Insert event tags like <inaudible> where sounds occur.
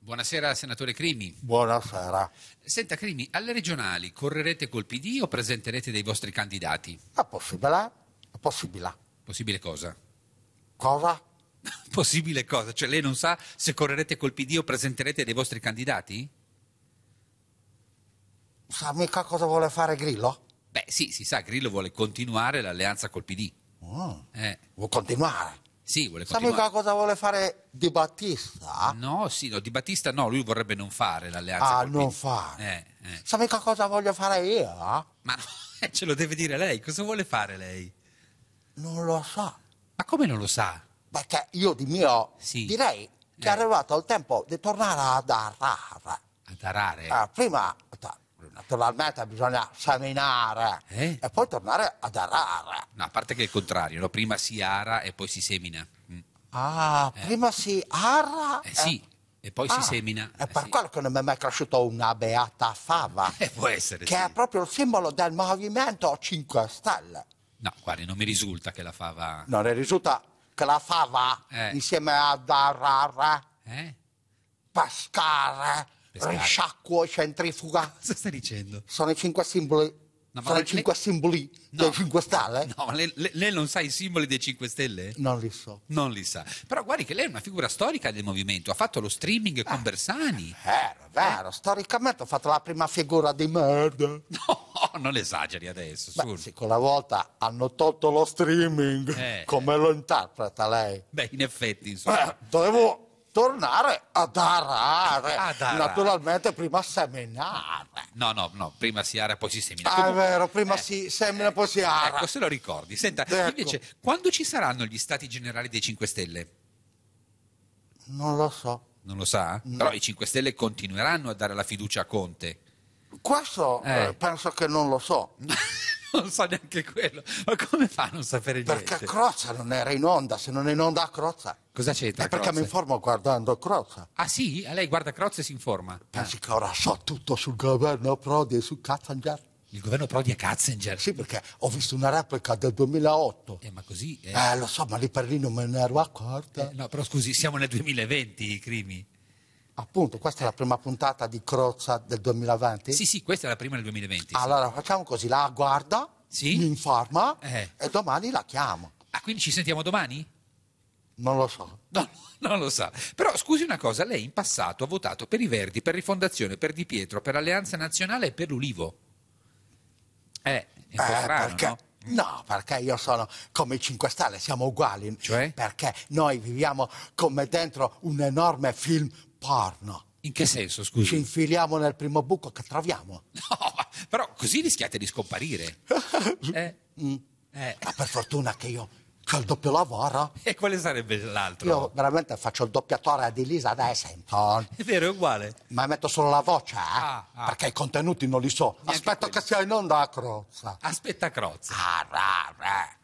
Buonasera senatore Crimi. Buonasera. Senta Crimi, alle regionali correrete col PD o presenterete dei vostri candidati? È possibile, è possibile. Possibile cosa? Cosa? <laughs> Possibile cosa? Cioè lei non sa se correrete col PD o presenterete dei vostri candidati? Sa mica cosa vuole fare Grillo? Beh sì, si sa, Grillo vuole continuare l'alleanza col PD. Oh, eh. Vuole continuare? Sì, vuole continuare. Sa mica cosa vuole fare Di Battista? No, sì, no, Di Battista no, lui vorrebbe non fare l'alleanza ah, col PD. Ah, non fare. Eh, eh. Sa mica cosa voglio fare io? Ma no, <laughs> eh, ce lo deve dire lei, cosa vuole fare lei? Non lo so. Ma come non lo sa? Perché cioè, io di mio sì. direi che eh. è arrivato il tempo di tornare ad arrare. Ad arare? Eh, prima, cioè, naturalmente, bisogna seminare eh? e poi tornare ad arare. No, a parte che è il contrario, no? prima si ara e poi si semina. Mm. Ah, eh. prima si ara? Eh, sì. E poi ah, si semina. È eh, per sì. quello che non mi è mai cresciuta una beata fava. <laughs> Eh, può essere. Che sì. è proprio il simbolo del movimento 5 Stelle. No, guardi, non mi risulta che la fava... Non le risulta che la fava Eh. insieme a darrara, Eh? pescare, Pescare. risciacquo, centrifuga. <laughs> Cosa stai dicendo? Sono i cinque simboli No, Sarà il 5 lei... simboli no, del 5 Stelle? No, lei, lei, non sa i simboli dei 5 Stelle? Non li so. Non li sa. Però guardi che lei è una figura storica del movimento, ha fatto lo streaming con ah, Bersani. È vero, vero. Eh? Storicamente ho fatto la prima figura di merda. No, <laughs> non esageri adesso. Beh, sì, con volta hanno tolto lo streaming, eh. come lo interpreta lei? Beh, in effetti, insomma. Eh, dovevo tornare ad arare. Ad arare. Naturalmente prima seminare. No, no, no, prima si ara poi si semina. Ah, è vero, prima eh, si semina eh, poi si ara. Ecco, se lo ricordi. Senta, ecco. invece, quando ci saranno gli stati generali dei 5 Stelle? Non lo so. Non lo sa? No. Però i 5 Stelle continueranno a dare la fiducia a Conte. Questo eh. Eh, penso che non lo so. <laughs> <laughs> non so neanche quello. Ma come fa a non sapere niente? Perché Crozza non era in onda, se non è in onda a Crozza. Cosa c'entra? È perché mi informo guardando Crozza. Ah sì? A lei guarda Crozza e si informa. Pensi ah. che ora so tutto sul governo Prodi e su Katzinger? Il governo Prodi è Katzinger? Sì, perché ho visto una replica del 2008. Eh, ma così... È... Eh. eh lo so, ma lì per lì non me ne ero accorta. Eh, no, però scusi, siamo nel 2020, i crimi. Appunto, questa è la prima puntata di Crozza del 2020? Sì, sì, questa è la prima del 2020. Allora facciamo così, la guarda, sì? mi informa eh. e domani la chiamo. Ah, quindi ci sentiamo domani? Non lo so. No, <laughs> non lo sa. Però scusi una cosa, lei in passato ha votato per i Verdi, per Rifondazione, per Di Pietro, per Alleanza Nazionale e per l'Ulivo. Eh, è un eh, po' strano, perché... no? No, perché io sono come i 5 Stelle, siamo uguali. Cioè? Perché noi viviamo come dentro un enorme film porno. In che senso, scusi? Ci infiliamo nel primo buco che troviamo. <laughs> No, però così rischiate di scomparire. <laughs> eh? Mm. Eh. Ma ah, per fortuna che io ho il doppio lavoro. E quale sarebbe l'altro? Io veramente faccio il doppiatore ad Elisa da Esempton. <laughs> È vero, è uguale. Ma metto solo la voce, eh? ah, ah. perché i contenuti non li so. Neanche Aspetto quelli. che sia in onda a Crozza. Aspetta Crozza. Ah, rah, eh. rah.